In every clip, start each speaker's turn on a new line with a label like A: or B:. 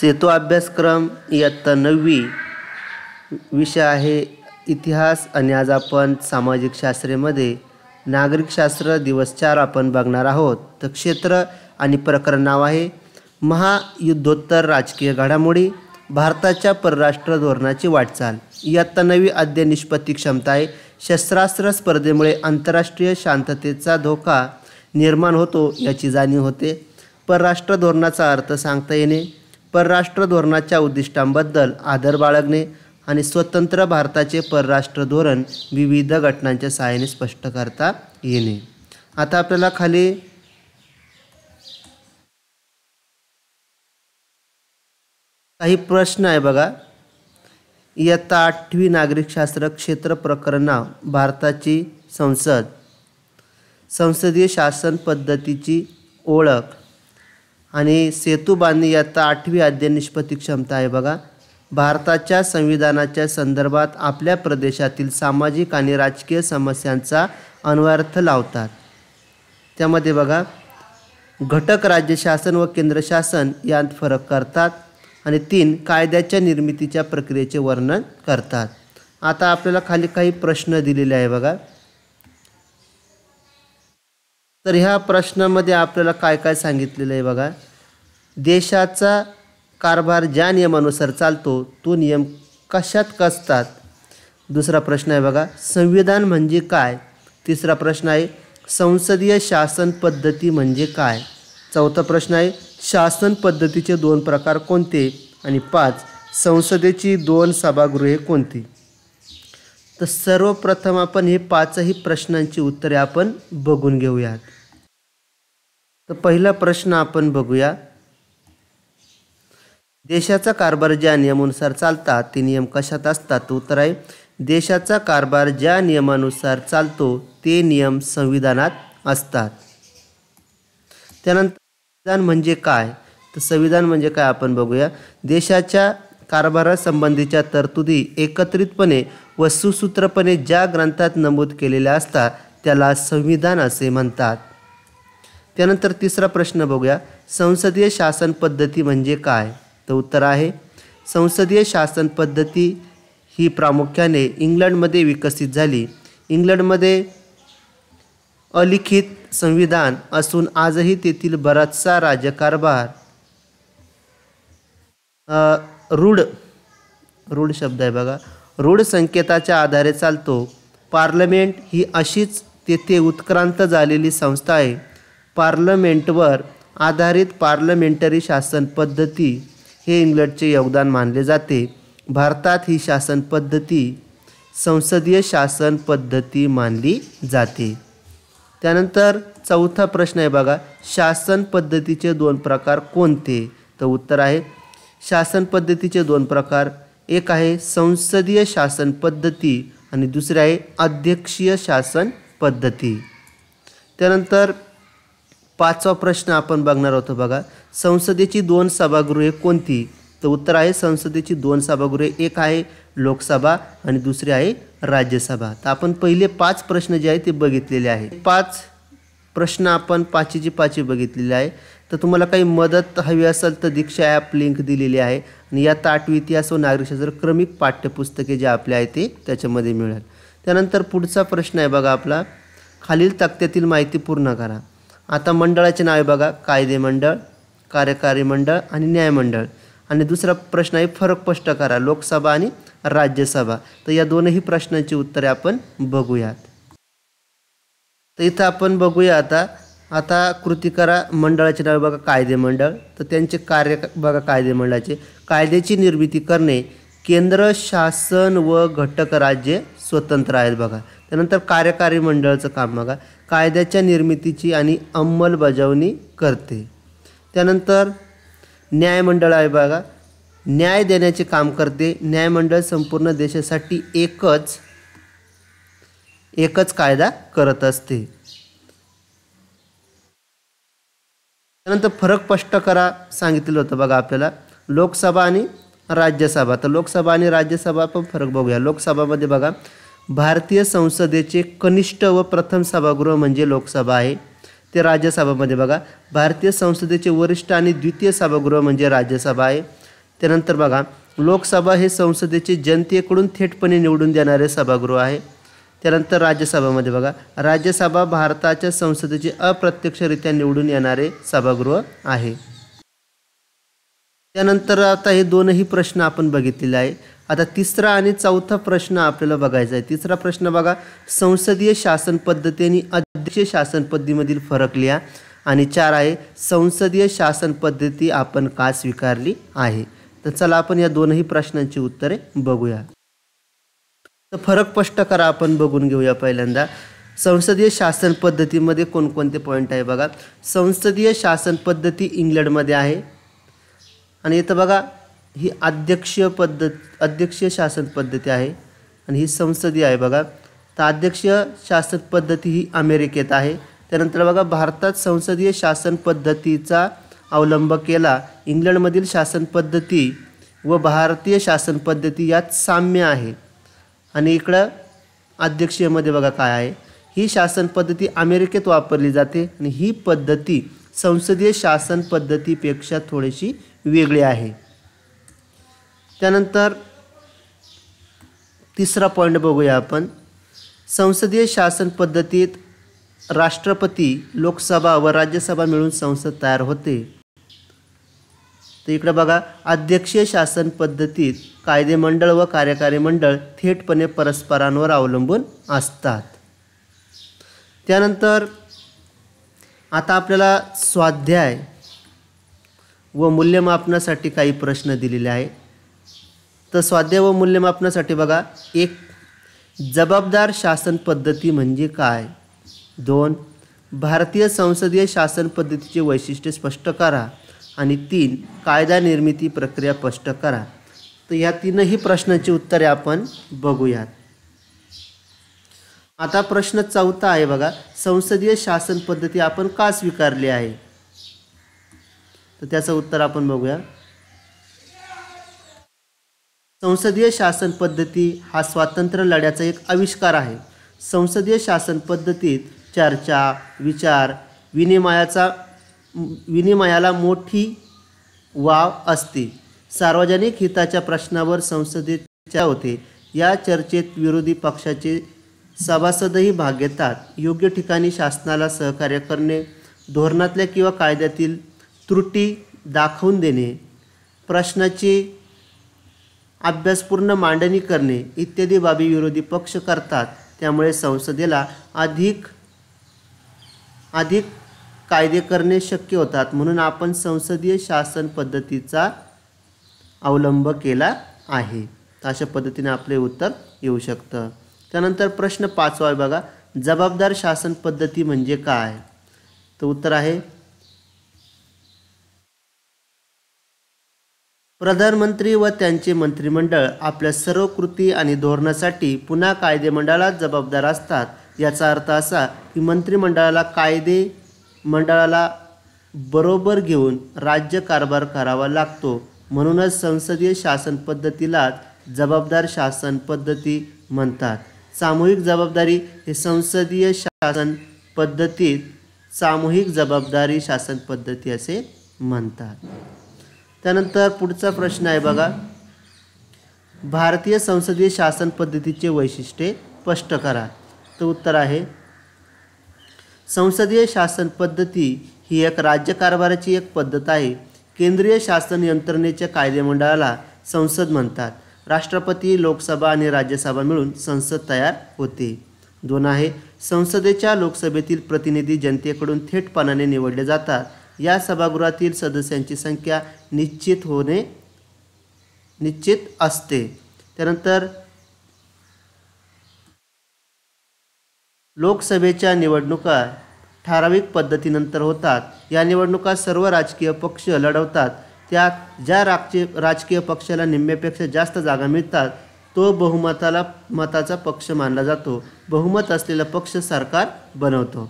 A: सेतू अभ्यासक्रम इयत्ता नववी विषय आहे इतिहास आणि आज आपण सामाजिक शास्त्रेमध्ये नागरिकशास्त्र दिवस चार आपण बघणार आहोत तर क्षेत्र आणि प्रकरण नाव आहे महायुद्धोत्तर राजकीय घडामोडी भारताच्या परराष्ट्र धोरणाची वाटचाल इयत्ता नवी अद्य निष्पत्ती क्षमता आहे शस्त्रास्त्र स्पर्धेमुळे आंतरराष्ट्रीय शांततेचा धोका निर्माण होतो याची जाणीव होते परराष्ट्र धोरणाचा अर्थ सांगता येणे परराष्ट्र धोरणाच्या उद्दिष्टांबद्दल आदर बाळगणे आणि स्वतंत्र भारताचे परराष्ट्र धोरण विविध घटनांच्या सहाय्याने स्पष्ट करता येणे आता आपल्याला खाली काही प्रश्न आहे बघा इयत्ता आठवी नागरिकशास्त्र क्षेत्र प्रकरण भारताची संसद संसदीय शासन पद्धतीची ओळख आणि सेतू बांधणी यात आठवी अध्ययन निष्पत्ती क्षमता आहे बघा भारताच्या संविधानाच्या संदर्भात आपल्या प्रदेशातील सामाजिक आणि राजकीय समस्यांचा अन्वयार्थ लावतात त्यामध्ये बघा घटक राज्य शासन व केंद्र शासन यात फरक करतात आणि तीन कायद्याच्या निर्मितीच्या प्रक्रियेचे वर्णन करतात आता आपल्याला खाली काही प्रश्न दिलेले आहे बघा तर ह्या प्रश्नामध्ये आपल्याला काय काय सांगितलेलं आहे बघा देशाचा कारभार ज्या नियमानुसार चालतो तो नियम कशात कसतात दुसरा प्रश्न आहे बघा संविधान म्हणजे काय तिसरा प्रश्न आहे संसदीय शासन पद्धती म्हणजे काय चौथा प्रश्न आहे शासन पद्धतीचे दोन प्रकार कोणते आणि पाच संसदेची दोन सभागृहे कोणती तर सर्वप्रथम आपण हे पाचही प्रश्नांची उत्तरे आपण बघून घेऊयात तर पहिला प्रश्न आपण बघूया देशाचा कारभार ज्या नियमानुसार चालतात ते नियम कशात असतात उत्तर आहे देशाचा कारभार ज्या नियमानुसार चालतो ते नियम संविधानात असतात त्यानंतर संविधान म्हणजे काय तर संविधान म्हणजे काय आपण बघूया देशाच्या कारभारासंबंधीच्या तरतुदी एकत्रितपणे व सुसूत्रपणे ज्या ग्रंथात नमूद केलेल्या असतात त्याला संविधान असे म्हणतात त्यानंतर तिसरा प्रश्न बघूया संसदीय शासन पद्धती म्हणजे काय तर उत्तर आहे संसदीय शासन पद्धती ही प्रामुख्याने इंग्लंडमध्ये विकसित झाली इंग्लंडमध्ये अलिखित संविधान असून आजही तेथील बराचसा राज्यकारभार रूढ रूढ शब्द आहे बघा रूढ संकेताच्या आधारे चालतो पार्लमेंट ही अशीच तेथे उत्क्रांत झालेली संस्था आहे पार्लमेंटवर आधारित पार्लमेंटरी शासन पद्धती हे इंग्लंडचे योगदान मानले जाते भारतात ही शासन पद्धती संसदीय शासन पद्धती मानली जाते त्यानंतर चौथा प्रश्न आहे बघा शासन पद्धतीचे दोन प्रकार कोणते तर उत्तर आहे शासन पद्धतीचे दोन प्रकार एक आहे संसदीय शासन पद्धती आणि दुसरे आहे अध्यक्षीय शासन पद्धती त्यानंतर पाचवा प्रश्न आपण बघणार आहोत बघा संसदेची दोन सभागृहे कोणती तर उत्तर आहे संसदेची दोन सभागृहे एक आहे लोकसभा आणि दुसरी आहे राज्यसभा तर आपण पहिले पाच प्रश्न जे आहे ते बघितलेले आहे पाच प्रश्न आपण पाचीची पाचवी बघितलेले आहे तर तुम्हाला काही मदत हवी असेल तर दीक्षा ॲप लिंक दिलेली आहे आणि या आठवी इतिहास व नागरिकशास्त्र क्रमिक पाठ्यपुस्तके जे आपले आहे ते त्याच्यामध्ये मिळेल त्यानंतर पुढचा प्रश्न आहे बघा आपला खालील तक्त्यातील माहिती पूर्ण करा आता मंडळाचे नावे बघा कायदे मंडळ कार्यकारी मंडळ आणि न्यायमंडळ आणि दुसरा प्रश्न आहे फरक स्पष्ट करा लोकसभा आणि राज्यसभा तर या दोनही प्रश्नांची उत्तरे आपण बघूयात तर इथं आपण बघूया आता आता कृती करा मंडळाचे नावे बघा कायदे मंडळ तर त्यांचे कार्य बघा कायदे मंडळाचे कायद्याची निर्मिती करणे केंद्र शासन व घटक राज्य स्वतंत्र आहेत बघा त्यानंतर कार्यकारी मंडळाचं काम बघा कायद्याच्या निर्मितीची आणि अंमलबजावणी करते त्यानंतर न्यायमंडळ आहे बघा न्याय देण्याचे काम करते न्यायमंडळ संपूर्ण देशासाठी एकच एकच कायदा करत असते त्यानंतर फरक स्पष्ट करा सांगितलं होतं बघा आपल्याला लोकसभा आणि राज्यसभा तर लोकसभा आणि राज्यसभा पण फरक बघूया लोकसभामध्ये बघा भारतीय संसदेचे कनिष्ठ व प्रथम सभागृह म्हणजे लोकसभा आहे ते राज्यसभामध्ये बघा भारतीय संसदेचे वरिष्ठ आणि द्वितीय सभागृह म्हणजे राज्यसभा आहे त्यानंतर बघा लोकसभा हे संसदेचे जनतेकडून थेटपणे निवडून देणारे सभागृह आहे त्यानंतर राज्यसभामध्ये बघा राज्यसभा भारताच्या संसदेचे अप्रत्यक्षरित्या निवडून येणारे सभागृह आहे त्यानंतर आता हे दोनही प्रश्न आपण बघितलेले आहे आता तिसरा आणि चौथा प्रश्न आपल्याला बघायचा आहे तिसरा प्रश्न बघा संसदीय शासन पद्धती आणि अध्यक्ष शासन पद्धतीमधील फरक लिहा आणि चार आहे संसदीय शासन पद्धती आपण का स्वीकारली आहे तर चला आपण या दोनही प्रश्नांची उत्तरे बघूया तर फरक स्पष्ट करा आपण बघून घेऊया पहिल्यांदा संसदीय शासन पद्धतीमध्ये कोणकोणते पॉईंट आहे बघा संसदीय शासन पद्धती इंग्लंडमध्ये आहे आणि इथं बघा ही अध्यक्षीय पद्धत अध्यक्षीय शासन पद्धती आहे आणि ही संसदीय आहे बघा तर अध्यक्षीय शासन पद्धती ही अमेरिकेत आहे त्यानंतर बघा भारतात संसदीय शासन पद्धतीचा अवलंब केला इंग्लंडमधील शासन पद्धती व भारतीय शासन पद्धती यात साम्य आहे आणि इकडं अध्यक्षीयमध्ये बघा काय आहे ही शासन पद्धती अमेरिकेत वापरली जाते आणि ही पद्धती संसदीय शासन पद्धतीपेक्षा थोडीशी वेगळी आहे त्यानंतर तिसरा पॉईंट बघूया आपण संसदीय शासन पद्धतीत राष्ट्रपती लोकसभा व राज्यसभा मिळून संसद तयार होते तर इकडे बघा अध्यक्षीय शासन पद्धतीत कायदेमंडळ व कार्यकारी मंडळ थेटपणे परस्परांवर अवलंबून असतात त्यानंतर आता आपल्याला स्वाध्याय व मूल्यमापनासाठी काही प्रश्न दिलेले आहेत तर स्वाध्याय व मूल्यमापनासाठी बघा एक जबाबदार शासन पद्धती म्हणजे काय दोन भारतीय संसदीय शासन पद्धतीचे वैशिष्ट्य स्पष्ट करा आणि तीन कायदा निर्मिती प्रक्रिया स्पष्ट करा तर या तीनही प्रश्नांची उत्तरे आपण बघूयात आता प्रश्न चौथा आहे बघा संसदीय शासन पद्धती आपण का स्वीकारली आहे तर त्याचं उत्तर आपण बघूया संसदीय शासन पद्धती हा स्वातंत्र्य लढ्याचा एक आविष्कार आहे संसदीय शासन पद्धतीत चर्चा विचार विनिमयाचा विनिमयाला मोठी वाव असते सार्वजनिक हिताच्या प्रश्नावर संसदेत चर्चा होते या चर्चेत विरोधी पक्षाचे सभासदही भाग घेतात योग्य ठिकाणी शासनाला सहकार्य करणे धोरणातल्या किंवा कायद्यातील त्रुटी दाखवून देणे प्रश्नाचे अभ्यासपूर्ण मांडणी करणे इत्यादी बाबी विरोधी पक्ष करतात त्यामुळे संसदेला अधिक अधिक कायदे करणे शक्य होतात म्हणून आपण संसदीय शासन पद्धतीचा अवलंब केला आहे अशा पद्धतीने आपले उत्तर येऊ शकतं त्यानंतर प्रश्न पाचवा बघा जबाबदार शासन पद्धती म्हणजे काय तर उत्तर आहे प्रधानमंत्री व त्यांचे मंत्रिमंडळ आपल्या सर्व कृती आणि धोरणासाठी पुन्हा कायदेमंडळात जबाबदार असतात याचा अर्थ असा की मंत्रिमंडळाला कायदे मंडळाला बरोबर घेऊन राज्यकारभार करावा लागतो म्हणूनच संसदीय शासन पद्धतीला जबाबदार शासन पद्धती म्हणतात सामूहिक जबाबदारी हे संसदीय शासन पद्धतीत सामूहिक जबाबदारी शासन पद्धती असे म्हणतात त्यानंतर पुढचा प्रश्न आहे बघा भारतीय संसदीय शासन पद्धतीचे वैशिष्ट्ये स्पष्ट करा तर उत्तर आहे संसदीय शासन पद्धती ही एक राज्यकारभाराची एक पद्धत आहे केंद्रीय शासन यंत्रणेच्या कायदेमंडळाला संसद म्हणतात राष्ट्रपती लोकसभा आणि राज्यसभा मिळून संसद तयार होते दोन आहे संसदेच्या लोकसभेतील प्रतिनिधी जनतेकडून थेटपणाने निवडले जातात या सभागृहातील सदस्यांची संख्या निश्चित होणे निश्चित असते त्यानंतर लोकसभेच्या निवडणुका ठराविक पद्धतीनंतर होतात या निवडणुका सर्व राजकीय पक्ष लढवतात त्यात ज्या राजकीय राजकीय पक्षाला निम्म्यापेक्षा जास्त जागा मिळतात तो बहुमताला मताचा पक्ष मानला जातो बहुमत असलेला पक्ष सरकार बनवतो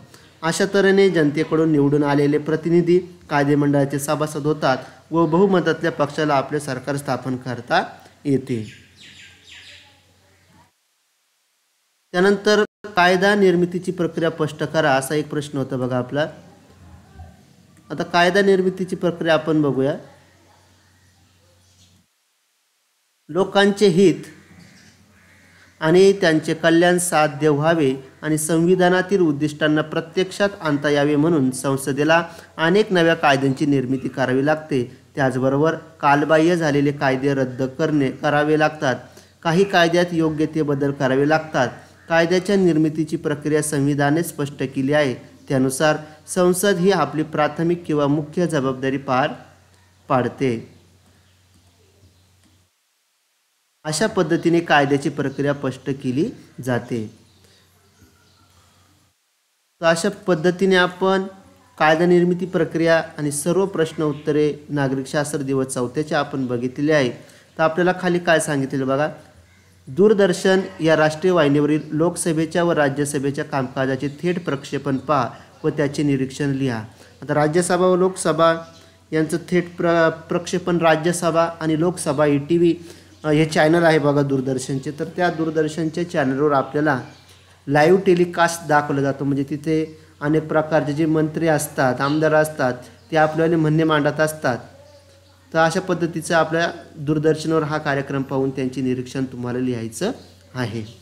A: अशा तऱ्हेने जनतेकडून निवडून आलेले प्रतिनिधी कायदेमंडळाचे सभासद होतात व बहुमतातल्या पक्षाला आपले सरकार स्थापन करता येते त्यानंतर कायदा निर्मितीची प्रक्रिया स्पष्ट करा असा एक प्रश्न होता बघा आपला आता कायदा निर्मितीची प्रक्रिया आपण बघूया लोकांचे हित आणि त्यांचे कल्याण साध्य व्हावे आणि संविधानातील उद्दिष्टांना प्रत्यक्षात आणता यावे म्हणून संसदेला अनेक नव्या कायद्यांची निर्मिती करावी लागते त्याचबरोबर कालबाह्य झालेले कायदे रद्द करणे करावे लागतात काही कायद्यात योग्य ते बदल करावे लागतात कायद्याच्या निर्मितीची प्रक्रिया संविधाने स्पष्ट केली आहे त्यानुसार संसद ही आपली प्राथमिक किंवा मुख्य जबाबदारी पार पाडते अशा पद्धतीने कायद्याची प्रक्रिया स्पष्ट केली जाते तर अशा पद्धतीने आपण कायदा निर्मिती प्रक्रिया आणि सर्व प्रश्न उत्तरे नागरिक शास्त्र दिवस चौथ्याचे आपण बघितले आहे तर आपल्याला खाली काय सांगितले बघा दूरदर्शन या राष्ट्रीय वाहिनीवरील लोकसभेच्या व राज्यसभेच्या कामकाजाचे थेट प्रक्षेपण पहा व त्याचे निरीक्षण लिहा आता राज्यसभा व लोकसभा यांचं थेट प्र प्रक्षेपण राज्यसभा आणि लोकसभा ई टी व्ही हे चॅनल आहे बघा दूरदर्शनचे तर त्या दूरदर्शनच्या चॅनलवर आपल्याला लाईव्ह टेलिकास्ट दाखवलं जातो म्हणजे तिथे अनेक प्रकारचे जे मंत्री असतात आमदार असतात ते आपल्याला म्हणणे मांडत असतात तर अशा पद्धतीचं आपल्या दूरदर्शनवर हा कार्यक्रम पाहून त्यांचे निरीक्षण तुम्हाला लिहायचं आहे